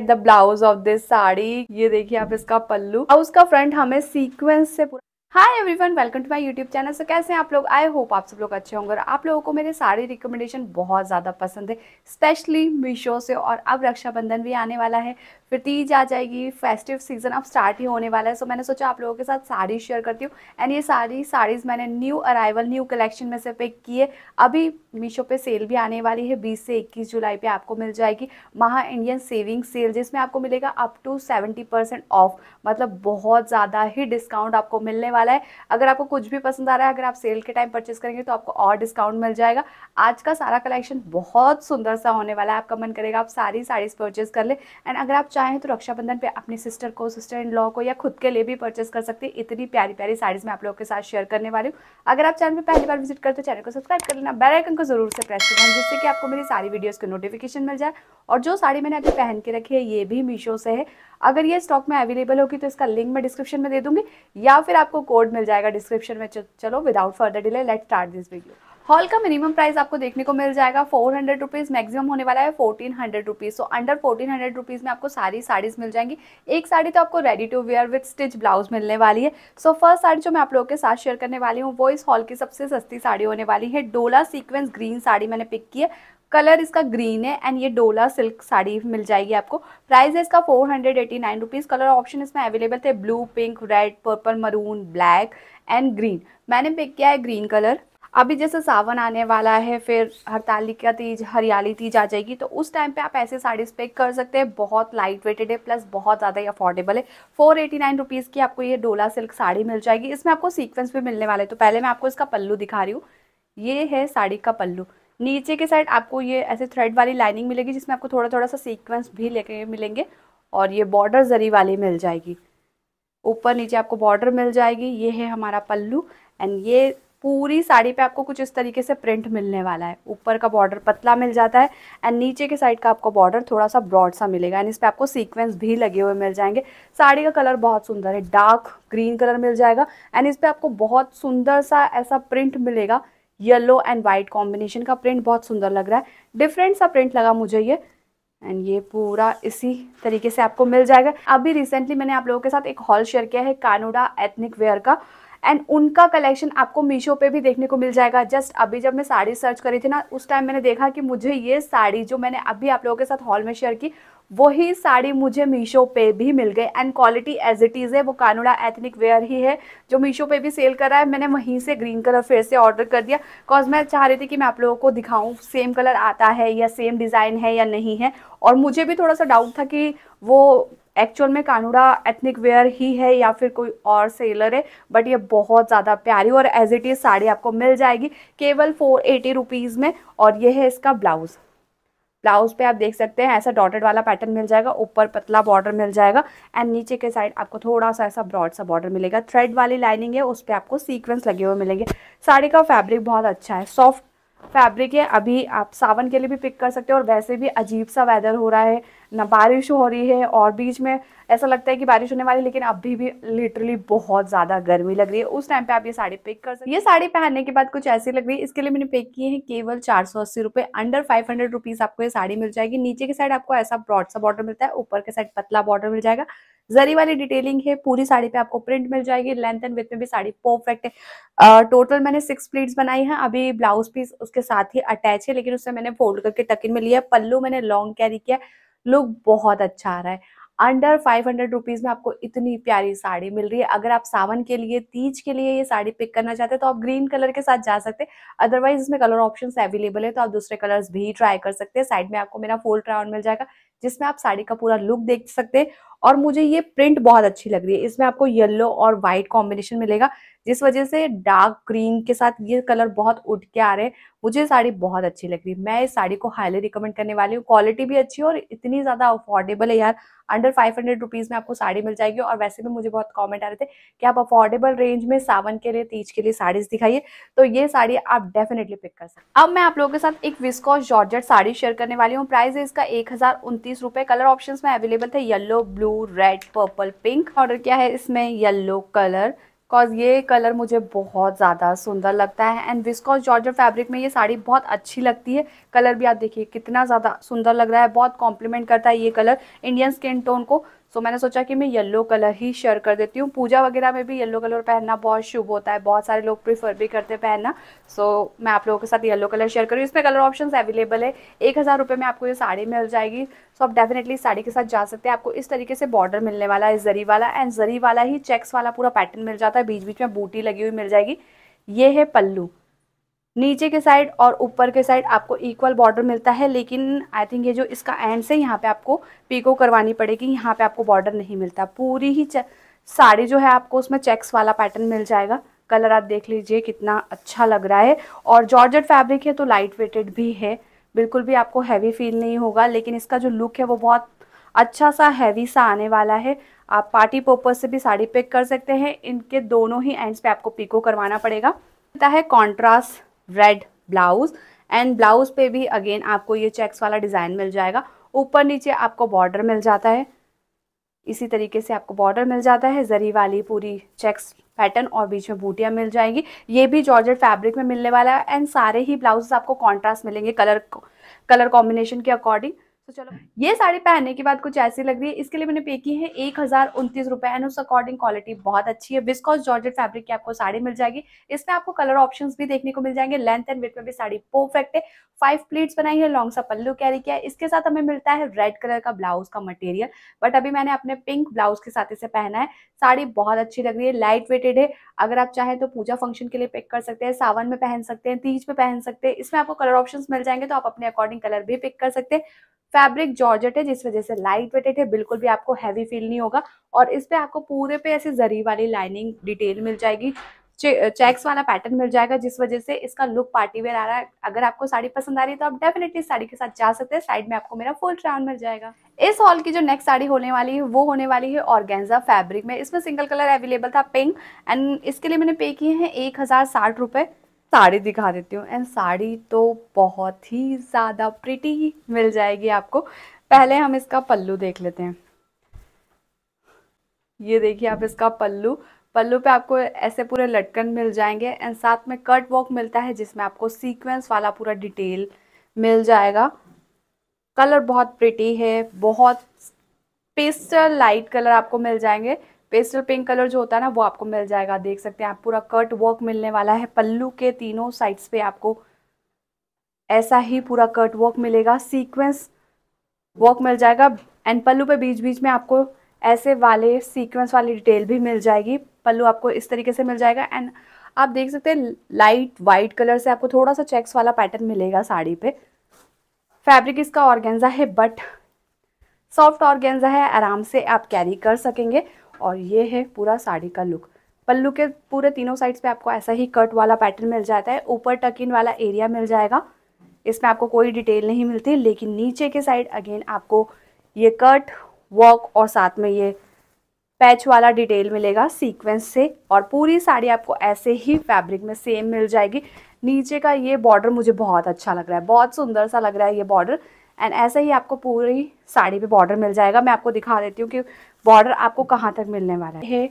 the blouse of this sari ये देखिए आप इसका पल्लू और उसका फ्रंट हमें सीक्वेंस से पूरा hi everyone welcome to my YouTube channel से कैसे हैं आप लोग आई होप आप सब लोग अच्छे होंगे और आप लोगों को मेरे सारे रिकमेंडेशन बहुत ज़्यादा पसंद है स्पेशली मीशो से और अब रक्षाबंधन भी आने वाला है फिर तीज आ जाएगी फेस्टिव सीजन अब स्टार्ट ही होने वाला है सो so, मैंने सोचा आप लोगों के साथ साड़ी शेयर करती हूँ एंड ये सारी साड़ीज़ मैंने न्यू अराइवल न्यू कलेक्शन में से पिक की है अभी मीशो पे सेल भी आने वाली है बीस से इक्कीस जुलाई पर आपको मिल जाएगी महा इंडियन सेविंग सेल जिसमें आपको मिलेगा अप टू सेवेंटी ऑफ मतलब बहुत ज़्यादा ही डिस्काउंट आपको मिलने वाला वाला है अगर आपको कुछ भी पसंद आ रहा है अगर आप सेल के टाइम परचेस करेंगे तो आपको और डिस्काउंट मिल जाएगा आज का सारा कलेक्शन बहुत सुंदर सा होने वाला है आपका मन करेगा आप सारी साड़ीज़ परचेस कर ले एंड अगर आप चाहें तो रक्षाबंधन पर अपनी सिस्टर को सिस्टर इन लॉ को या खुद के लिए भी परचेस कर सकते हैं इतनी प्यारी प्यारी साड़ीज़ मैं आप लोगों के साथ शेयर करने वाली हूँ अगर आप चैनल पर पहली बार विजिट करते चैनल को सब्सक्राइब कर लेना बेलाइकन को जरूर से प्रेस करना जिससे कि आपको मेरी सारी वीडियोज़ के नोटिफिकेशन मिल जाए और जो साड़ी मैंने अभी पहन के रखी है ये भी मीशो से है अगर ये स्टॉक में अवेलेबल होगी तो इसका लिंक मैं डिस्क्रिप्शन में दे दूंगी या फिर आपको कोड मिल जाएगा डिस्क्रिप्शन में चलो without further delay let start this video haul का मिनिमम प्राइस आपको देखने को मिल जाएगा फोर हंड्रेड रुपीज़ मैक्सिमम होने वाला है fourteen hundred rupees so under fourteen hundred rupees में आपको सारी साड़ीज़ मिल जाएंगी एक साड़ी तो आपको ready to wear with stitch blouse मिलने वाली है सो so, फर्स्ट साड़ी जो मैं आप लोगों के साथ शेयर करने वाली हूँ वो इस हॉल की सबसे सस्ती साड़ी होने वाली है डोला सीक्वेंस ग्रीन साड़ी मैंने पिक की है कलर इसका ग्रीन है एंड ये डोला सिल्क साड़ी मिल जाएगी आपको प्राइस है इसका four hundred eighty nine rupees colour option इसमें अवेलेबल थे blue pink red purple maroon black and green मैंने पिक किया है ग्रीन कलर अभी जैसे सावन आने वाला है फिर का तीज हरियाली तीज आ जाएगी तो उस टाइम पे आप ऐसे साड़ीज़ पिक कर सकते हैं बहुत लाइट वेटेड है प्लस बहुत ज़्यादा ही अफोर्डेबल है फोर एटी नाइन रुपीज़ की आपको ये डोला सिल्क साड़ी मिल जाएगी इसमें आपको सीक्वेंस भी मिलने वाले तो पहले मैं आपको इसका पल्लू दिखा रही हूँ ये है साड़ी का पल्लू नीचे के साइड आपको ये ऐसे थ्रेड वाली लाइनिंग मिलेगी जिसमें आपको थोड़ा थोड़ा सा सीक्वेंस भी लेके मिलेंगे और ये बॉर्डर जरी वाली मिल जाएगी ऊपर नीचे आपको बॉर्डर मिल जाएगी ये है हमारा पल्लू एंड ये पूरी साड़ी पे आपको कुछ इस तरीके से प्रिंट मिलने वाला है ऊपर का बॉर्डर पतला मिल जाता है एंड नीचे के साइड का आपको बॉर्डर थोड़ा सा ब्रॉड सा मिलेगा एंड इस पर आपको सीक्वेंस भी लगे हुए मिल जाएंगे साड़ी का कलर बहुत सुंदर है डार्क ग्रीन कलर मिल जाएगा एंड इस पर आपको बहुत सुंदर सा ऐसा प्रिंट मिलेगा येलो एंड वाइट कॉम्बिनेशन का प्रिंट बहुत सुंदर लग रहा है डिफरेंट सा प्रिंट लगा मुझे ये एंड ये पूरा इसी तरीके से आपको मिल जाएगा अभी रिसेंटली मैंने आप लोगों के साथ एक हॉल शेयर किया है कानोडा एथनिक वेयर का एंड उनका कलेक्शन आपको मीशो पे भी देखने को मिल जाएगा जस्ट अभी जब मैं साड़ी सर्च करी थी ना उस टाइम मैंने देखा कि मुझे ये साड़ी जो मैंने अभी आप लोगों के साथ हॉल में शेयर की वही साड़ी मुझे मीशो पे भी मिल गई and quality as it is है वो कानूड़ा एथनिक वेयर ही है जो मीशो पे भी सेल कर रहा है मैंने वहीं से ग्रीन कलर फिर से ऑर्डर कर दिया बिकॉज मैं चाह रही थी कि मैं आप लोगों को दिखाऊँ सेम कलर आता है या सेम डिज़ाइन है या नहीं है और मुझे भी थोड़ा सा डाउट था कि वो एक्चुअल में कानूड़ा एथनिक वेयर ही है या फिर कोई और सेलर है बट ये बहुत ज़्यादा प्यारी और एज इट इज़ साड़ी आपको मिल जाएगी केवल फोर एटी रुपीज़ में और ये है इसका ब्लाउज़ ब्लाउज पे आप देख सकते हैं ऐसा डॉटेड वाला पैटर्न मिल जाएगा ऊपर पतला बॉर्डर मिल जाएगा एंड नीचे के साइड आपको थोड़ा सा ऐसा ब्रॉड सा बॉर्डर मिलेगा थ्रेड वाली लाइनिंग है उस पर आपको सीक्वेंस लगे हुए मिलेंगे साड़ी का फैब्रिक बहुत अच्छा है सॉफ्ट फैब्रिक है अभी आप सावन के लिए भी पिक कर सकते हो और वैसे भी अजीब सा वेदर हो रहा है ना बारिश हो रही है और बीच में ऐसा लगता है कि बारिश होने वाली लेकिन अभी भी लिटरली बहुत ज़्यादा गर्मी लग रही है उस टाइम पे आप ये साड़ी पिक कर सकते ये साड़ी पहनने के बाद कुछ ऐसी लग रही है इसके लिए मैंने पिक किए हैं केवल चार सौ अस्सी रुपए अंडर फाइव हंड्रेड रुपीज़ आपको ये साड़ी मिल जाएगी नीचे के साइड आपको ऐसा ब्रॉड सा बॉर्डर मिलता है ऊपर के साइड पतला बॉर्डर मिल जाएगा जरी वाली डिटेलिंग है पूरी साड़ी पे आपको प्रिंट मिल जाएगी लेंथ एंड विथ में भी साड़ी परफेक्ट है टोटल मैंने सिक्स प्लीट्स बनाई है अभी ब्लाउज पीस उसके साथ ही अटैच है लेकिन उससे मैंने फोल्ड करके टकिन में लिया पल्लू मैंने लॉन्ग कैरी किया लुक बहुत अच्छा आ रहा है अंडर फाइव हंड्रेड रुपीज़ में आपको इतनी प्यारी साड़ी मिल रही है अगर आप सावन के लिए तीज के लिए ये साड़ी पिक करना चाहते हैं तो आप ग्रीन कलर के साथ जा सकते हैं अदरवाइज इसमें कलर ऑप्शन अवेलेबल है तो आप दूसरे कलर्स भी ट्राई कर सकते हैं साइड में आपको मेरा फुल ट्राउन मिल जाएगा जिसमें आप साड़ी का पूरा लुक देख सकते हैं और मुझे ये प्रिंट बहुत अच्छी लग रही है इसमें आपको येलो और व्हाइट कॉम्बिनेशन मिलेगा जिस वजह से डार्क ग्रीन के साथ ये कलर बहुत उठ के आ रहे हैं मुझे साड़ी बहुत अच्छी लग रही है मैं इस साड़ी को हाईली रिकमेंड करने वाली हूँ क्वालिटी भी अच्छी है और इतनी ज़्यादा अफोर्डेबल है यार अंडर फाइव हंड्रेड रुपीज़ में आपको साड़ी मिल जाएगी और वैसे भी मुझे बहुत कॉमेंट आ रहे थे कि आप अफोर्डेबल रेंज में सावन के लिए तीज के लिए साड़ीज दिखाइए तो ये साड़ी आप डेफिनेटली पिक कर सकते अब मैं आप लोगों के साथ एक विस्कॉस जॉर्जेट साड़ी शेयर करने वाली हूँ प्राइस है इसका एक पैंतीस रुपए कलर ऑप्शन में अवेलेबल थे yellow blue red purple pink order किया है इसमें येलो कलर बिकॉज ये कलर मुझे बहुत ज़्यादा सुंदर लगता है एंड विस्कॉस जॉर्जर फैब्रिक में ये साड़ी बहुत अच्छी लगती है कलर भी आप देखिए कितना ज़्यादा सुंदर लग रहा है बहुत कॉम्प्लीमेंट करता है ये कलर इंडियन स्किन टोन को सो मैंने सोचा कि मैं येलो कलर ही शेयर कर देती हूँ पूजा वगैरह में भी येलो कलर पहनना बहुत शुभ होता है बहुत सारे लोग प्रीफर भी करते हैं पहनना सो मैं आप लोगों के साथ येलो कलर शेयर करूँ इसमें कलर ऑप्शन अवेलेबल है एक हज़ार रुपये में आपको ये साड़ी मिल जाएगी सो आप डेफिनेटली साड़ी के साथ जा सकते हैं आपको इस तरीके से बॉर्डर मिलने वाला है जरी वाला एंड जरी वाला ही चेक्स वाला पूरा पैटर्न मिल जाता है बीच बीच में बूटी लगी हुई मिल जाएगी ये है पल्लू नीचे के साइड और ऊपर के साइड आपको इक्वल बॉर्डर मिलता है लेकिन आई थिंक ये जो इसका एंड से यहाँ पे आपको पीको करवानी पड़ेगी यहाँ पे आपको बॉर्डर नहीं मिलता पूरी ही साड़ी जो है आपको उसमें चेक्स वाला पैटर्न मिल जाएगा कलर आप देख लीजिए कितना अच्छा लग रहा है और जॉर्जेट फैब्रिक है तो लाइट वेटेड भी है बिल्कुल भी आपको हैवी फील नहीं होगा लेकिन इसका जो लुक है वो बहुत अच्छा सा हैवी सा आने वाला है आप पार्टी पर्पज से भी साड़ी पिक कर सकते हैं इनके दोनों ही एंड्स पे आपको पिको करवाना पड़ेगा है contrast red blouse and blouse पे भी अगेन आपको ये चेक्स वाला डिज़ाइन मिल जाएगा ऊपर नीचे आपको बॉर्डर मिल जाता है इसी तरीके से आपको बॉर्डर मिल जाता है जरी वाली पूरी चेक्स पैटर्न और बीच में बूटियाँ मिल जाएंगी ये भी जॉर्जेट फैब्रिक में मिलने वाला है एंड सारे ही ब्लाउजेस आपको कॉन्ट्रास्ट मिलेंगे कलर कलर कॉम्बिनेशन के अकॉर्डिंग तो चलो ये साड़ी पहनने के बाद कुछ ऐसी लग रही है इसके लिए मैंने पे की है एक हजार उनतीस रुपए एंड उस अकॉर्डिंग क्वालिटी बहुत अच्छी है बिस्कॉस जॉर्जेट फैब्रिक की आपको साड़ी मिल जाएगी इसमें आपको कलर ऑप्शन भी देखने को मिल जाएंगे लेंथ एंड वेथ में भी साड़ी परफेक्ट है फाइव प्लेट्स बनाई है लॉन्ग सा पल्लू कैरी किया है इसके साथ हमें मिलता है रेड कलर का ब्लाउज का मटेरियल बट अभी मैंने अपने पिंक ब्लाउज के साथ इसे पहना है साड़ी बहुत अच्छी लग रही है लाइट वेटेड है अगर आप चाहें तो पूजा फंक्शन के लिए पिक कर सकते हैं सावन में पहन सकते हैं तीज में पहन सकते हैं इसमें आपको कलर ऑप्शन मिल जाएंगे तो आप अपने अकॉर्डिंग कलर भी पिक कर सकते हैं फैब्रिक जॉर्जेट है जिस वजह से लाइट वेटेड है बिल्कुल भी आपको हैवी फील नहीं होगा और इस पर आपको पूरे पे ऐसे जरी वाली लाइनिंग डिटेल मिल जाएगी चेक्स वाला पैटर्न मिल जाएगा जिस वजह से इसका लुक पार्टी वेयर आ रहा है अगर आपको साड़ी पसंद आ रही है तो आप डेफिनेटली साड़ी के साथ जा सकते हैं साइड में आपको मेरा फुल ट्राउन मिल जाएगा इस हॉल की जो नेक्स्ट साड़ी होने वाली है वो होने वाली है ऑर्गेंजा फैब्रिक में इसमें सिंगल कलर अवेलेबल था पिंक एंड इसके लिए मैंने पे किए हैं एक हज़ार साठ साड़ी दिखा देती हूँ एंड साड़ी तो बहुत ही ज़्यादा प्रिटी मिल जाएगी आपको पहले हम इसका पल्लू देख लेते हैं ये देखिए आप इसका पल्लू पल्लू पे आपको ऐसे पूरे लटकन मिल जाएंगे एंड साथ में कट वर्क मिलता है जिसमें आपको सीक्वेंस वाला पूरा डिटेल मिल जाएगा कलर बहुत प्रिटी है बहुत पेस्टल लाइट कलर आपको मिल जाएंगे पेस्टल पिंक कलर जो होता है ना वो आपको मिल जाएगा देख सकते हैं आप पूरा कट वर्क मिलने वाला है पल्लू के तीनों साइड्स पे आपको ऐसा ही पूरा कट वर्क मिलेगा सीक्वेंस वर्क मिल जाएगा एंड पल्लू पे बीच बीच में आपको ऐसे वाले सीक्वेंस वाली डिटेल भी मिल जाएगी पल्लू आपको इस तरीके से मिल जाएगा एंड आप देख सकते हैं लाइट वाइट कलर से आपको थोड़ा सा चेक्स वाला पैटर्न मिलेगा साड़ी पे फैब्रिक इसका ऑर्गेंजा है बट सॉफ्ट ऑर्गेंजा है आराम से आप कैरी कर सकेंगे और ये है पूरा साड़ी का लुक पल्लू के पूरे तीनों साइड्स पे आपको ऐसा ही कट वाला पैटर्न मिल जाता है ऊपर टकिन वाला एरिया मिल जाएगा इसमें आपको कोई डिटेल नहीं मिलती लेकिन नीचे के साइड अगेन आपको ये कट वर्क और साथ में ये पैच वाला डिटेल मिलेगा सीक्वेंस से और पूरी साड़ी आपको ऐसे ही फैब्रिक में सेम मिल जाएगी नीचे का ये बॉर्डर मुझे बहुत अच्छा लग रहा है बहुत सुंदर सा लग रहा है ये बॉर्डर एंड ऐसे ही आपको पूरी साड़ी पे बॉर्डर मिल जाएगा मैं आपको दिखा देती हूँ कि बॉर्डर आपको कहाँ तक मिलने वाला है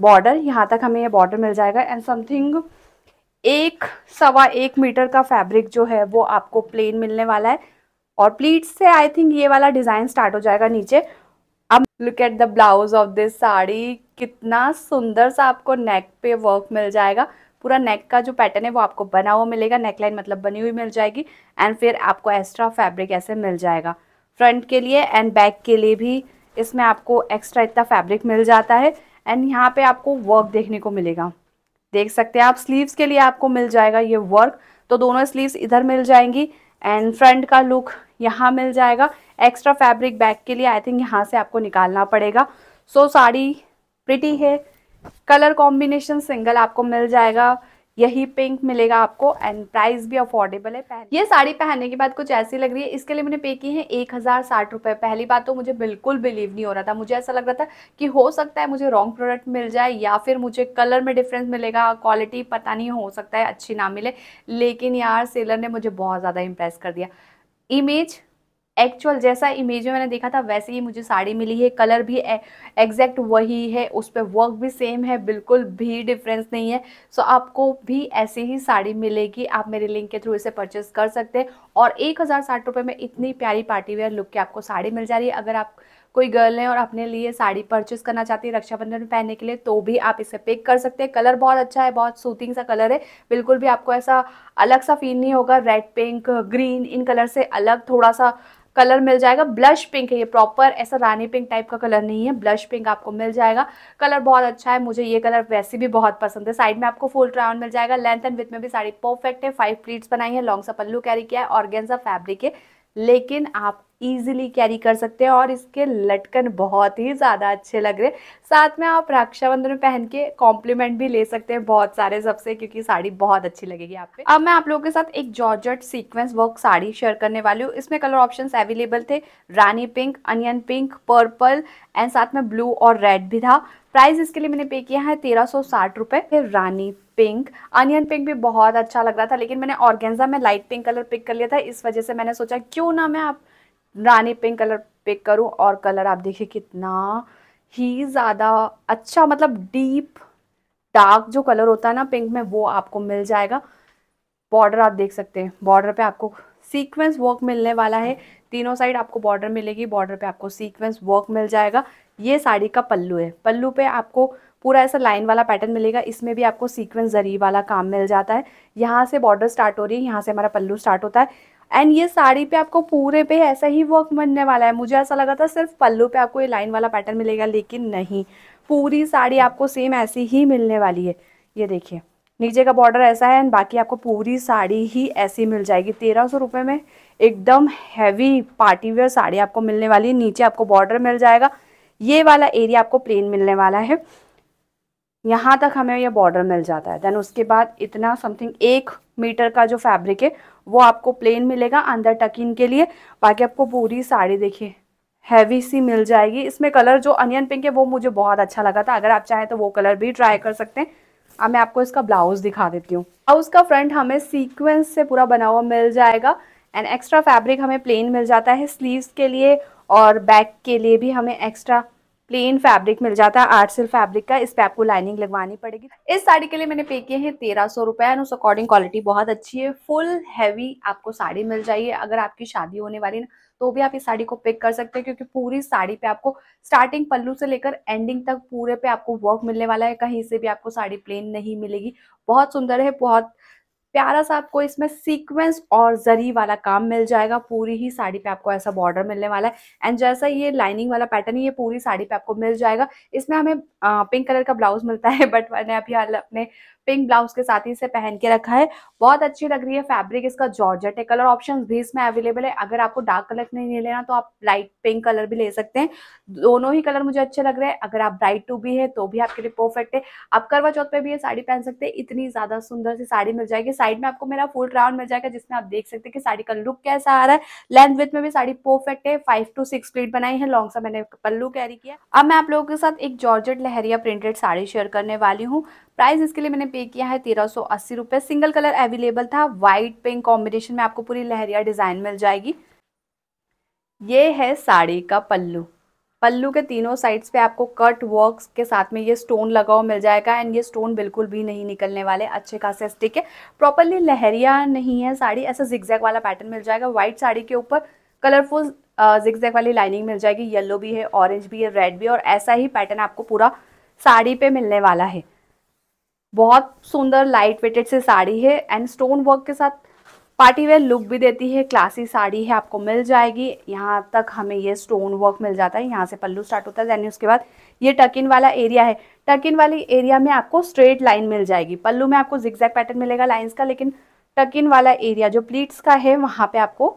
बॉर्डर यहाँ तक हमें ये बॉर्डर मिल जाएगा एंड समथिंग एक सवा एक मीटर का फैब्रिक जो है वो आपको प्लेन मिलने वाला है और प्लीट्स से आई थिंक ये वाला डिज़ाइन स्टार्ट हो जाएगा नीचे अब look at the blouse of this sari कितना सुंदर सा आपको नेक पे वर्क मिल जाएगा पूरा नेक का जो पैटर्न है वो आपको बना हुआ मिलेगा नेक लाइन मतलब बनी हुई मिल जाएगी एंड फिर आपको एक्स्ट्रा फैब्रिक ऐसे मिल जाएगा फ्रंट के लिए एंड बैक के लिए भी इसमें आपको एक्स्ट्रा इतना फैब्रिक मिल जाता है एंड यहाँ पे आपको वर्क देखने को मिलेगा देख सकते हैं आप स्लीव्स के लिए आपको मिल जाएगा ये वर्क तो दोनों स्लीव्स इधर मिल जाएंगी एंड फ्रंट का लुक यहाँ मिल जाएगा एक्स्ट्रा फैब्रिक बैक के लिए आई थिंक यहाँ से आपको निकालना पड़ेगा सो so, साड़ी प्रिटी है कलर कॉम्बिनेशन सिंगल आपको मिल जाएगा यही पिंक मिलेगा आपको एंड प्राइस भी अफोर्डेबल है पहन ये साड़ी पहनने के बाद कुछ ऐसी लग रही है इसके लिए मैंने पे की है एक हज़ार साठ रुपये पहली बात तो मुझे बिल्कुल बिलीव नहीं हो रहा था मुझे ऐसा लग रहा था कि हो सकता है मुझे रॉन्ग प्रोडक्ट मिल जाए या फिर मुझे कलर में डिफरेंस मिलेगा क्वालिटी पता नहीं हो सकता है अच्छी ना मिले लेकिन यार सेलर ने मुझे बहुत ज़्यादा इम्प्रेस कर दिया इमेज एक्चुअल जैसा इमेज में मैंने देखा था वैसे ही मुझे साड़ी मिली है कलर भी एग्जैक्ट वही है उस पर वर्क भी सेम है बिल्कुल भी डिफरेंस नहीं है सो आपको भी ऐसी ही साड़ी मिलेगी आप मेरे लिंक के थ्रू इसे परचेस कर सकते हैं और एक हज़ार साठ रुपये में इतनी प्यारी पार्टी वेयर लुक की आपको साड़ी मिल जा रही है अगर आप कोई गर्ल है और अपने लिए साड़ी परचेस करना चाहती है रक्षाबंधन में पहनने के लिए तो भी आप इसे पिक कर सकते हैं कलर बहुत अच्छा है बहुत सूथिंग सा कलर है बिल्कुल भी आपको ऐसा अलग सा फील नहीं होगा रेड पिंक ग्रीन इन कलर से अलग थोड़ा सा कलर मिल जाएगा ब्लश पिंक है ये प्रॉपर ऐसा रानी पिंक टाइप का कलर नहीं है ब्लश पिंक आपको मिल जाएगा कलर बहुत अच्छा है मुझे ये कलर वैसे भी बहुत पसंद है साइड में आपको फुल ट्राउन मिल जाएगा लेंथ एंड विथ में भी साड़ी परफेक्ट है फाइव प्लीट्स बनाई है लॉन्ग सा पल्लू कैरी किया है ऑर्गेन्जा फैब्रिक है लेकिन आप ईजिली कैरी कर सकते हैं और इसके लटकन बहुत ही ज़्यादा अच्छे लग रहे हैं साथ में आप रक्षाबंधन पहन के कॉम्प्लीमेंट भी ले सकते हैं बहुत सारे सबसे क्योंकि साड़ी बहुत अच्छी लगेगी आप पे अब मैं आप लोगों के साथ एक georgette sequence work sari share करने वाली हूँ इसमें कलर ऑप्शन अवेलेबल थे rani pink onion pink purple and साथ में ब्लू और रेड भी था प्राइस इसके लिए मैंने पे किया है तेरह सौ रानी पिंक अनियन पिंक भी बहुत अच्छा लग रहा था लेकिन मैंने ऑर्गेंजा में लाइट पिंक कलर पिक कर लिया था इस वजह से मैंने सोचा क्यों ना मैं आप रानी पिंक कलर पिक करूं और कलर आप देखिए कितना ही ज़्यादा अच्छा मतलब डीप डार्क जो कलर होता है ना पिंक में वो आपको मिल जाएगा बॉर्डर आप देख सकते हैं बॉर्डर पे आपको सीक्वेंस वर्क मिलने वाला है तीनों साइड आपको बॉर्डर मिलेगी बॉर्डर पे आपको सीक्वेंस वर्क मिल जाएगा ये साड़ी का पल्लू है पल्लू पे आपको पूरा ऐसा लाइन वाला पैटर्न मिलेगा इसमें भी आपको सीक्वेंस जरी वाला काम मिल जाता है यहाँ से बॉर्डर स्टार्ट हो रही है यहाँ से हमारा पल्लू स्टार्ट होता है एंड ये साड़ी पे आपको पूरे पे ऐसा ही वर्क बनने वाला है मुझे ऐसा लगा था सिर्फ पल्लू पे आपको ये लाइन वाला पैटर्न मिलेगा लेकिन नहीं पूरी साड़ी आपको सेम ऐसी ही मिलने वाली है ये देखिए नीचे का बॉर्डर ऐसा है एंड बाकी आपको पूरी साड़ी ही ऐसी मिल जाएगी तेरह सौ रुपये में एकदम हैवी पार्टी वेयर साड़ी आपको मिलने वाली है नीचे आपको बॉर्डर मिल जाएगा ये वाला एरिया आपको प्लेन मिलने वाला है यहाँ तक हमें ये बॉर्डर मिल जाता है देन उसके बाद इतना समथिंग एक मीटर का जो फैब्रिक है वो आपको प्लेन मिलेगा अंदर टकिन के लिए बाकी आपको पूरी साड़ी देखिए हैवी सी मिल जाएगी इसमें कलर जो अनियन पिंक है वो मुझे बहुत अच्छा लगा था अगर आप चाहें तो वो कलर भी ट्राई कर सकते हैं अब मैं आपको इसका ब्लाउज दिखा देती हूँ ब्लाउज का फ्रंट हमें सीक्वेंस से पूरा बना हुआ मिल जाएगा एंड एक्स्ट्रा फैब्रिक हमें प्लेन मिल जाता है स्लीव्स के लिए और बैक के लिए भी हमें एक्स्ट्रा प्लेन फैब्रिक मिल जाता है आर्ट सिल्क फैब्रिक का इस पे आपको लाइनिंग लगवानी पड़ेगी इस साड़ी के लिए मैंने पे किए हैं तेरह सौ रुपए एंड उस अकॉर्डिंग क्वालिटी बहुत अच्छी है फुल हैवी आपको साड़ी मिल जाएगी अगर आपकी शादी होने वाली ना तो भी आप इस साड़ी को पिक कर सकते हैं क्योंकि पूरी साड़ी पे आपको स्टार्टिंग पल्लू से लेकर एंडिंग तक पूरे पे आपको वर्क मिलने वाला है कहीं से भी आपको साड़ी प्लेन नहीं मिलेगी बहुत सुंदर है बहुत प्यारा सा आपको इसमें सीक्वेंस और जरी वाला काम मिल जाएगा पूरी ही साड़ी पे आपको ऐसा बॉर्डर मिलने वाला है एंड जैसा ये लाइनिंग वाला पैटर्न ये पूरी साड़ी पे आपको मिल जाएगा इसमें हमें पिंक कलर का ब्लाउज मिलता है बट मैंने अभी हाल अपने पिंक ब्लाउज के साथ ही इसे पहन के रखा है बहुत अच्छी लग रही है फैब्रिक इसका जॉर्जेट है कलर ऑप्शन भी इसमें अवेलेबल है अगर आपको डार्क कलर नहीं लेना तो आप लाइट पिंक कलर भी ले सकते हैं दोनों ही कलर मुझे अच्छे लग रहे हैं अगर आप ब्राइट टू भी है तो भी आपके लिए परफेक्ट है आप करवा चौथ पे भी ये साड़ी पहन सकते हैं इतनी ज्यादा सुंदर सी साड़ी मिल जाएगी साइड में आपको मेरा फुल राउंड मिल जाएगा जिसमें आप देख सकते हैं कि साड़ी का लुक कैसा आ रहा है लेंथ विथ में भी साड़ी परफेक्ट है फाइव टू सिक्स प्लेट बनाई है लॉन्ग सा मैंने पल्लू कैरी किया अब मैं आप लोगों के साथ एक georgette leheriya printed sari share करने वाली हूँ प्राइस इसके लिए मैंने पे किया है तेरह सौ अस्सी रुपये सिंगल कलर अवेलेबल था वाइट पिंक कॉम्बिनेशन में आपको पूरी लहरिया डिज़ाइन मिल जाएगी ये है साड़ी का पल्लू पल्लू के तीनों साइड्स पे आपको कट वर्क्स के साथ में ये स्टोन लगा हुआ मिल जाएगा एंड ये स्टोन बिल्कुल भी नहीं निकलने वाले अच्छे खासे स्टिक है प्रॉपरली लहरिया नहीं है साड़ी ऐसा जिक्जैक वाला पैटर्न मिल जाएगा व्हाइट साड़ी के ऊपर कलरफुल जिक्जैक वाली लाइनिंग मिल जाएगी येलो भी है ऑरेंज भी है रेड भी है और ऐसा ही पैटर्न आपको पूरा साड़ी पे मिलने वाला है बहुत सुंदर लाइट वेटेड से साड़ी है एंड स्टोन वर्क के साथ पार्टी वेयर लुक भी देती है क्लासी साड़ी है आपको मिल जाएगी यहाँ तक हमें ये स्टोन वर्क मिल जाता है यहाँ से पल्लू स्टार्ट होता है यानी उसके बाद ये टकिन वाला एरिया है टकिन वाली एरिया में आपको स्ट्रेट लाइन मिल जाएगी पल्लू में आपको जिक्जैक पैटर्न मिलेगा लाइन्स का लेकिन टकिन वाला एरिया जो प्लीट्स का है वहाँ पर आपको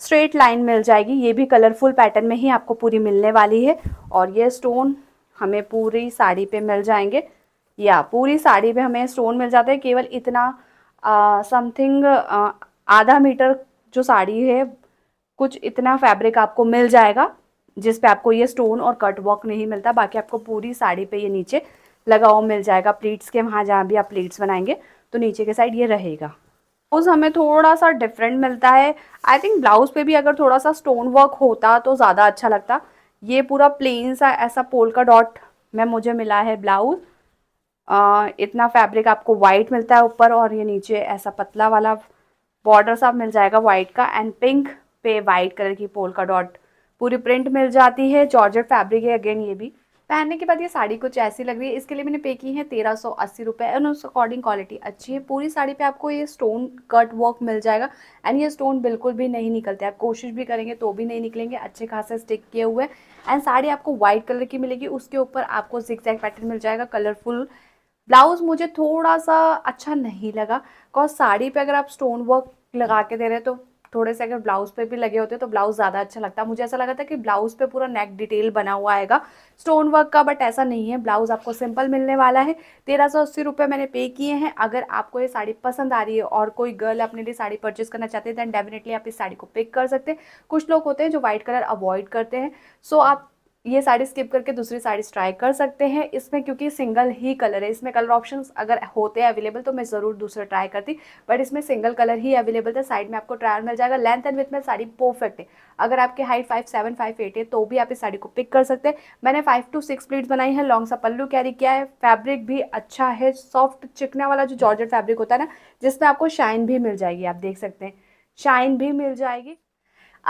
स्ट्रेट लाइन मिल जाएगी ये भी कलरफुल पैटर्न में ही आपको पूरी मिलने वाली है और ये स्टोन हमें पूरी साड़ी पे मिल जाएंगे या पूरी साड़ी पे हमें स्टोन मिल जाते हैं केवल इतना समथिंग आधा मीटर जो साड़ी है कुछ इतना फैब्रिक आपको मिल जाएगा जिस पे आपको ये स्टोन और कट वर्क नहीं मिलता बाकी आपको पूरी साड़ी पे ये नीचे लगा हुआ मिल जाएगा प्लीट्स के वहाँ जहाँ भी आप प्लीट्स बनाएंगे तो नीचे के साइड ये रहेगा ब्लाउज़ हमें थोड़ा सा डिफरेंट मिलता है आई थिंक ब्लाउज़ पे भी अगर थोड़ा सा स्टोन वर्क होता तो ज़्यादा अच्छा लगता ये पूरा प्लेन सा ऐसा पोल का डॉट में मुझे मिला है ब्लाउज़ इतना फैब्रिक आपको वाइट मिलता है ऊपर और ये नीचे ऐसा पतला वाला बॉर्डर सा मिल जाएगा वाइट का एंड पिंक पे वाइट कलर की पोल का डॉट पूरी प्रिंट मिल जाती है जॉर्जेट फैब्रिक है अगेन ये भी पहनने के बाद ये साड़ी कुछ ऐसी लग रही है इसके लिए मैंने पे की है तेरह सौ अस्सी रुपये एंड उस अकॉर्डिंग क्वालिटी अच्छी है पूरी साड़ी पे आपको ये स्टोन कट वर्क मिल जाएगा एंड ये स्टोन बिल्कुल भी नहीं निकलते आप कोशिश भी करेंगे तो भी नहीं निकलेंगे अच्छे खासे स्टिक किए हुए एंड साड़ी आपको वाइट कलर की मिलेगी उसके ऊपर आपको जिक्स पैटर्न मिल जाएगा कलरफुल ब्लाउज मुझे थोड़ा सा अच्छा नहीं लगा बिकॉज साड़ी पे अगर आप स्टोन वर्क लगा के दे रहे तो थोड़े से अगर ब्लाउज पे भी लगे होते तो ब्लाउज ज़्यादा अच्छा लगता मुझे ऐसा लगा था कि ब्लाउज पे पूरा नेक डिटेल बना हुआ आएगा स्टोन वर्क का बट ऐसा नहीं है ब्लाउज आपको सिंपल मिलने वाला है तेरह सौ अस्सी रुपये मैंने पे किए हैं अगर आपको ये साड़ी पसंद आ रही है और कोई गर्ल अपने लिए साड़ी परचेज करना चाहते हैं दैन डेफिनेटली आप इस साड़ी को पिक कर सकते हैं कुछ लोग होते हैं जो व्हाइट कलर अवॉइड करते हैं सो आप ये साड़ी स्किप करके दूसरी साड़ी ट्राई कर सकते हैं इसमें क्योंकि सिंगल ही कलर है इसमें कलर ऑप्शन अगर होते हैं अवेलेबल तो मैं ज़रूर दूसरा ट्राई करती बट इसमें सिंगल कलर ही अवेलेबल था साइड में आपको ट्रायल मिल जाएगा लेंथ एंड विथ में साड़ी परफेक्ट है अगर आपके height five seven five eight है तो भी आप इस साड़ी को पिक कर सकते हैं मैंने फाइव टू सिक्स प्लीट बनाई है लॉन्ग सा पल्लू कैरी किया है फैब्रिक भी अच्छा है सॉफ्ट चिकना वाला जो जॉर्जेट फैब्रिक होता है ना जिसमें आपको शाइन भी मिल जाएगी आप देख सकते हैं शाइन भी मिल जाएगी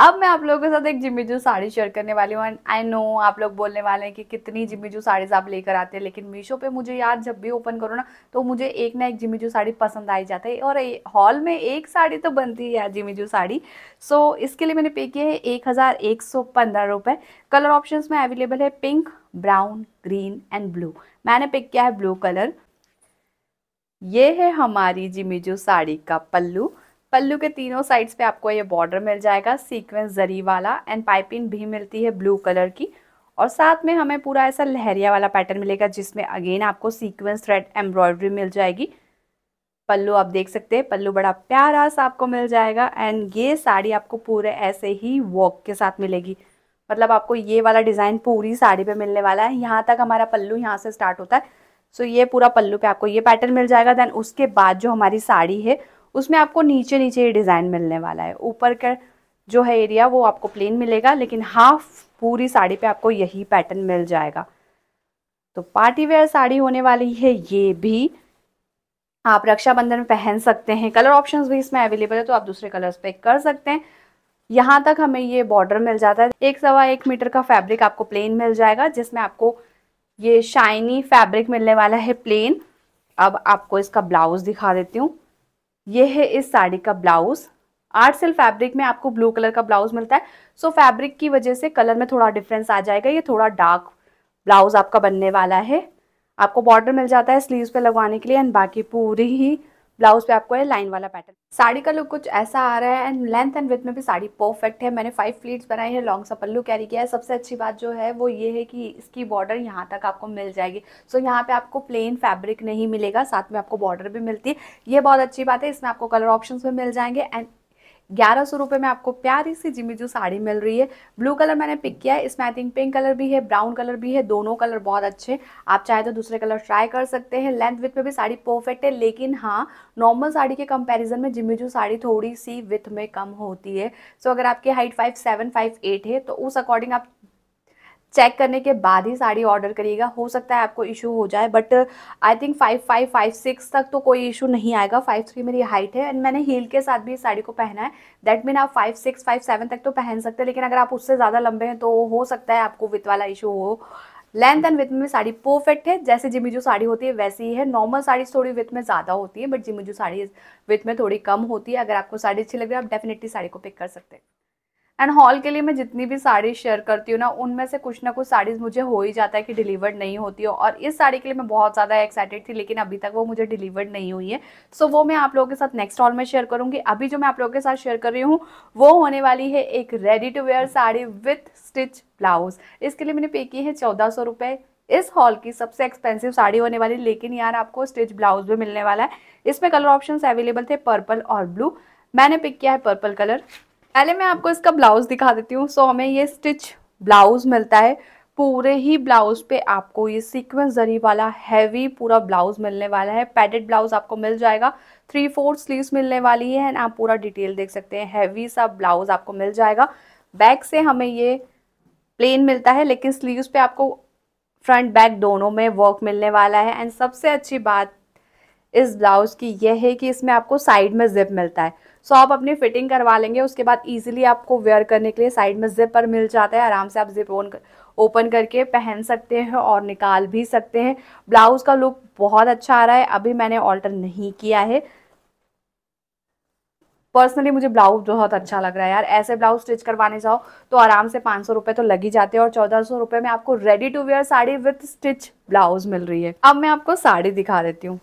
अब मैं आप लोगों के साथ एक जिम्मी जू साड़ी शेयर करने वाली हूँ आई नो आप लोग बोलने वाले हैं कि कितनी जिम्मी जू साड़ीज आप लेकर आते हैं लेकिन मीशो पे मुझे यार जब भी ओपन करो ना तो मुझे एक ना एक जिम्मी जू साड़ी पसंद आई जाता है और हॉल में एक साड़ी तो बनती है यार जिम्मी जू साड़ी सो so, इसके लिए मैंने पे किया है एक हज़ार एक सौ पंद्रह रुपये कलर ऑप्शन में अवेलेबल है pink brown green and blue मैंने पिक किया है ब्लू कलर ये है हमारी जू साड़ी का पल्लू पल्लू के तीनों साइड्स पे आपको ये बॉर्डर मिल जाएगा सीक्वेंस जरी वाला एंड पाइपिंग भी मिलती है ब्लू कलर की और साथ में हमें पूरा ऐसा लहरिया वाला पैटर्न मिलेगा जिसमें अगेन आपको सीक्वेंस थ्रेड एम्ब्रॉयडरी मिल जाएगी पल्लू आप देख सकते हैं पल्लू बड़ा प्यारा सा आपको मिल जाएगा एंड ये साड़ी आपको पूरे ऐसे ही वॉक के साथ मिलेगी मतलब आपको ये वाला डिज़ाइन पूरी साड़ी पे मिलने वाला है यहाँ तक हमारा पल्लू यहाँ से स्टार्ट होता है सो ये पूरा पल्लू पे आपको ये पैटर्न मिल जाएगा देन उसके बाद जो हमारी साड़ी है उसमें आपको नीचे नीचे ये डिज़ाइन मिलने वाला है ऊपर का जो है एरिया वो आपको प्लेन मिलेगा लेकिन हाफ पूरी साड़ी पे आपको यही पैटर्न मिल जाएगा तो पार्टी वेयर साड़ी होने वाली है ये भी आप रक्षाबंधन में पहन सकते हैं कलर ऑप्शंस भी इसमें अवेलेबल है तो आप दूसरे कलर्स पे कर सकते हैं यहाँ तक हमें ये बॉर्डर मिल जाता है एक सवा एक मीटर का फैब्रिक आपको प्लेन मिल जाएगा जिसमें आपको ये शाइनी फैब्रिक मिलने वाला है प्लेन अब आपको इसका ब्लाउज दिखा देती हूँ ये है इस साड़ी का ब्लाउज आर्ट सेल फैब्रिक में आपको ब्लू कलर का ब्लाउज मिलता है सो so, फैब्रिक की वजह से कलर में थोड़ा डिफरेंस आ जाएगा ये थोड़ा डार्क ब्लाउज आपका बनने वाला है आपको बॉर्डर मिल जाता है स्लीव्स पे लगवाने के लिए एंड बाकी पूरी ही ब्लाउज पे आपको है लाइन वाला पैटर्न साड़ी का लुक कुछ ऐसा आ रहा है एंड लेंथ एंड विथ में भी साड़ी परफेक्ट है मैंने फाइव फ्लीट्स बनाई है लॉन्ग सा पल्लू कैरी किया है सबसे अच्छी बात जो है वो ये है कि इसकी बॉर्डर यहाँ तक आपको मिल जाएगी सो so, यहाँ पे आपको प्लेन फैब्रिक नहीं मिलेगा साथ में आपको बॉर्डर भी मिलती है ये बहुत अच्छी बात है इसमें आपको कलर ऑप्शन भी मिल जाएंगे एंड ग्यारह सौ रुपये में आपको प्यारी सी जिमी जू साड़ी मिल रही है ब्लू कलर मैंने पिक किया है इसमें आई थिंक पिंक कलर भी है ब्राउन कलर भी है दोनों कलर बहुत अच्छे आप चाहे तो दूसरे कलर ट्राई कर सकते हैं लेंथ विथ में भी साड़ी परफेक्ट है लेकिन हाँ नॉर्मल साड़ी के कंपेरिजन में जिमी जू साड़ी थोड़ी सी विथ में कम होती है सो अगर आपकी height five seven five eight है तो उस अकॉर्डिंग आप चेक करने के बाद ही साड़ी ऑर्डर करिएगा हो सकता है आपको इशू हो जाए but I think five five five six तक तो कोई इशू नहीं आएगा फाइव थ्री मेरी हाइट है एंड मैंने हील के साथ भी साड़ी को पहना है दैट मीन आप फाइव सिक्स फाइव सेवन तक तो पहन सकते हैं लेकिन अगर आप उससे ज़्यादा लंबे हैं तो हो सकता है आपको विथ वाला इशू हो लेंथ एंड विथ में साड़ी परफेक्ट है जैसे जिमी जो साड़ी होती है वैसी ही है नॉर्मल साड़ी थोड़ी विथ में ज़्यादा होती है बट जिमी जो साड़ी विथ में थोड़ी कम होती है अगर आपको साड़ी अच्छी लग रही है आप डेफिनेटली साड़ी को पिक कर सकते हैं एंड हॉल के लिए मैं जितनी भी साड़ी शेयर करती हूँ ना उनमें से कुछ ना कुछ साड़ीज़ मुझे हो ही जाता है कि डिलीवर्ड नहीं होती हो और इस साड़ी के लिए मैं बहुत ज़्यादा एक्साइटेड थी लेकिन अभी तक वो मुझे डिलीवर्ड नहीं हुई है सो so, वो मैं आप लोगों के साथ नेक्स्ट हॉल में शेयर करूंगी अभी जो मैं आप लोगों के साथ शेयर कर रही हूँ वो होने वाली है एक ready to wear sari with stitch blouse इसके लिए मैंने पे की है चौदह सौ इस हॉल की सबसे एक्सपेंसिव साड़ी होने वाली लेकिन यार आपको स्टिच ब्लाउज भी मिलने वाला है इसमें कलर ऑप्शन अवेलेबल थे पर्पल और ब्लू मैंने पिक किया है पर्पल कलर पहले मैं आपको इसका ब्लाउज दिखा देती हूँ सो हमें ये स्टिच ब्लाउज मिलता है पूरे ही ब्लाउज पे आपको ये सीक्वेंस जरी वाला हैवी पूरा ब्लाउज मिलने वाला है पैडेड ब्लाउज आपको मिल जाएगा थ्री फोर्थ स्लीव्स मिलने वाली है एंड आप पूरा डिटेल देख सकते हैं हैवी सा ब्लाउज आपको मिल जाएगा बैक से हमें ये प्लेन मिलता है लेकिन स्लीव्स पे आपको फ्रंट बैक दोनों में वर्क मिलने वाला है एंड सबसे अच्छी बात इस ब्लाउज की यह है कि इसमें आपको साइड में जिप मिलता है सो आप अपनी फिटिंग करवा लेंगे उसके बाद ईजिली आपको वेयर करने के लिए साइड में जिप पर मिल जाता है आराम से आप जिप ओन ओपन करके पहन सकते हैं और निकाल भी सकते हैं ब्लाउज़ का लुक बहुत अच्छा आ रहा है अभी मैंने ऑल्टर नहीं किया है पर्सनली मुझे ब्लाउज बहुत अच्छा लग रहा है यार ऐसे ब्लाउज स्टिच करवाने जाओ तो आराम से पाँच सौ तो लग ही जाते हैं और चौदह सौ रुपये में आपको ready to wear sari with stitch blouse मिल रही है अब मैं आपको साड़ी दिखा देती हूँ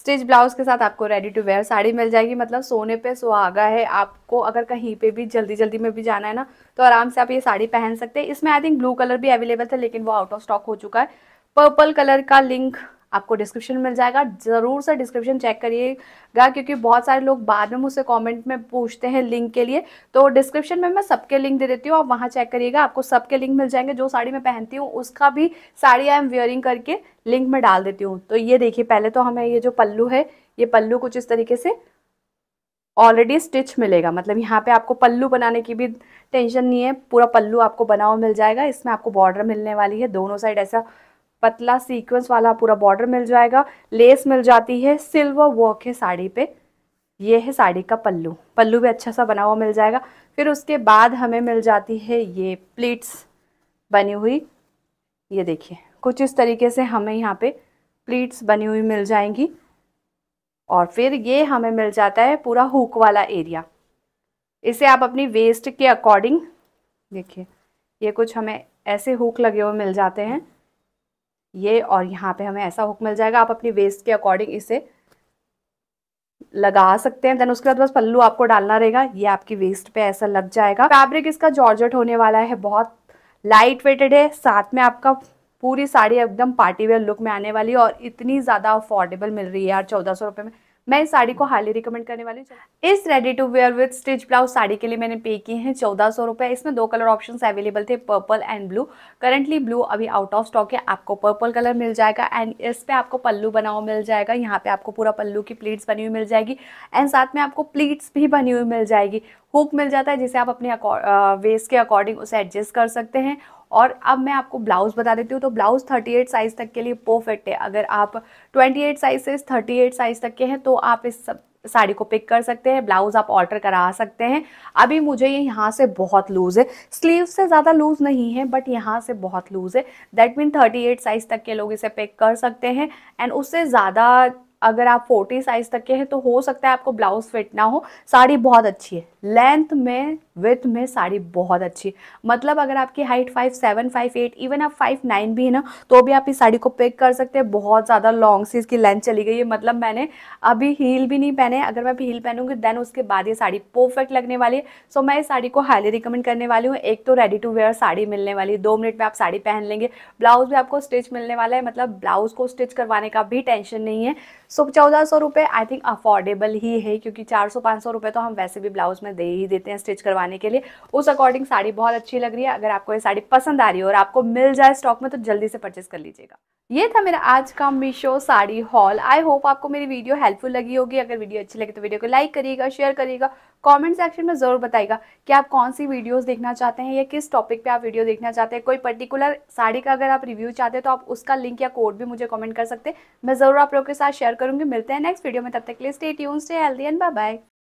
स्टिच ब्लाउज के साथ आपको रेडी टू वेयर साड़ी मिल जाएगी मतलब सोने पे सुहागा है आपको अगर कहीं पे भी जल्दी जल्दी में भी जाना है ना तो आराम से आप ये साड़ी पहन सकते हैं इसमें आई थिंक ब्लू कलर भी अवेलेबल था लेकिन वो आउट ऑफ स्टॉक हो चुका है पर्पल कलर का लिंक आपको डिस्क्रिप्शन मिल जाएगा ज़रूर से डिस्क्रिप्शन चेक करिएगा क्योंकि बहुत सारे लोग बाद में मुझसे कमेंट में पूछते हैं लिंक के लिए तो डिस्क्रिप्शन में मैं सबके लिंक दे देती हूँ आप वहाँ चेक करिएगा आपको सबके लिंक मिल जाएंगे जो साड़ी मैं पहनती हूँ उसका भी साड़ी आई एम वेयरिंग करके लिंक में डाल देती हूँ तो ये देखिए पहले तो हमें ये जो पल्लू है ये पल्लू कुछ इस तरीके से ऑलरेडी स्टिच मिलेगा मतलब यहाँ पे आपको पल्लू बनाने की भी टेंशन नहीं है पूरा पल्लू आपको बना हुआ मिल जाएगा इसमें आपको बॉर्डर मिलने वाली है दोनों साइड ऐसा पतला सीक्वेंस वाला पूरा बॉर्डर मिल जाएगा लेस मिल जाती है सिल्वर वर्क है साड़ी पे ये है साड़ी का पल्लू पल्लू भी अच्छा सा बना हुआ मिल जाएगा फिर उसके बाद हमें मिल जाती है ये प्लीट्स बनी हुई ये देखिए कुछ इस तरीके से हमें यहाँ पे प्लीट्स बनी हुई मिल जाएंगी और फिर ये हमें मिल जाता है पूरा हुक वाला एरिया इसे आप अपनी वेस्ट के अकॉर्डिंग देखिए ये कुछ हमें ऐसे हुक लगे हुए मिल जाते हैं ये और यहाँ पे हमें ऐसा हुक मिल जाएगा आप अपनी वेस्ट के अकॉर्डिंग इसे लगा सकते हैं देन उसके बाद बस पल्लू आपको डालना रहेगा ये आपकी वेस्ट पे ऐसा लग जाएगा फैब्रिक इसका जॉर्जेट होने वाला है बहुत लाइट वेटेड है साथ में आपका पूरी साड़ी एकदम पार्टी वेयर लुक में आने वाली है और इतनी ज़्यादा अफोर्डेबल मिल रही है यार चौदह सौ रुपये में मैं इस साड़ी को हाईली रिकमेंड करने वाली हूँ इस ready to wear with stitch blouse sari के लिए मैंने पे किए हैं चौदह सौ रुपये इसमें दो कलर ऑप्शन अवेलेबल थे purple and blue currently blue अभी आउट ऑफ स्टॉक है आपको पर्पल कलर मिल जाएगा एंड इस पे आपको पल्लू बना हुआ मिल जाएगा यहाँ पे आपको पूरा पल्लू की प्लीट्स बनी हुई मिल जाएगी एंड साथ में आपको प्लीट्स भी बनी हुई मिल जाएगी हुक मिल जाता है जिसे आप अपने वेस्ट के अकॉर्डिंग उसे एडजस्ट कर सकते हैं और अब मैं आपको ब्लाउज़ बता देती हूँ तो ब्लाउज़ 38 साइज़ तक के लिए परफेक्ट है अगर आप 28 साइज से 38 साइज़ तक के हैं तो आप इस सब साड़ी को पिक कर सकते हैं ब्लाउज आप ऑर्डर करा सकते हैं अभी मुझे ये यहाँ से बहुत लूज़ है स्लीव से ज़्यादा लूज़ नहीं है बट यहाँ से बहुत लूज़ है दैट मीन 38 साइज़ तक के लोग इसे पिक कर सकते हैं एंड उससे ज़्यादा अगर आप 40 साइज़ तक के हैं तो हो सकता है आपको ब्लाउज़ फिट ना हो साड़ी बहुत अच्छी है लेंथ में विथ में साड़ी बहुत अच्छी मतलब अगर आपकी height five seven five eight even आप फाइव नाइन भी है ना तो भी आप इस साड़ी को पिक कर सकते हैं बहुत ज़्यादा लॉन्ग सी इसकी लेंथ चली गई है मतलब मैंने अभी हील भी नहीं पहने अगर मैं अभी हील पहनूंगी देन उसके बाद ये साड़ी परफेक्ट लगने वाली है सो मैं इस साड़ी को हाईली रिकमेंड करने वाली हूँ एक तो रेडी टू वेयर साड़ी मिलने वाली है दो मिनट में आप साड़ी पहन लेंगे ब्लाउज भी आपको स्टिच मिलने वाला है मतलब ब्लाउज को स्टिच करवाने का भी टेंशन नहीं है सो चौदह सौ रुपये आई थिंक अफोर्डेबल ही है क्योंकि चार सौ पाँच सौ रुपये तो हम वैसे भी ब्लाउज में उसमें दे ही देते हैं स्टिच करवाने के लिए उस अकॉर्डिंग साड़ी बहुत अच्छी लग रही है अगर आपको ये साड़ी पसंद आ रही है और आपको मिल जाए स्टॉक में तो जल्दी से परचेस कर लीजिएगा ये था मेरा आज का Meesho sari haul I hope आपको मेरी वीडियो हेल्पफुल लगी होगी अगर वीडियो अच्छी लगी तो वीडियो को लाइक करिएगा शेयर करिएगा कमेंट सेक्शन में ज़रूर बताएगा कि आप कौन सी वीडियोस देखना चाहते हैं या किस टॉपिक पे आप वीडियो देखना चाहते हैं कोई पर्टिकुलर साड़ी का अगर आप रिव्यू चाहते हैं तो आप उसका लिंक या कोड भी मुझे कॉमेंट कर सकते हैं मैं ज़रूर आप लोगों के साथ शेयर करूंगी मिलते हैं नेक्स्ट वीडियो में तब तक के लिए स्टेट यून stay healthy and bye bye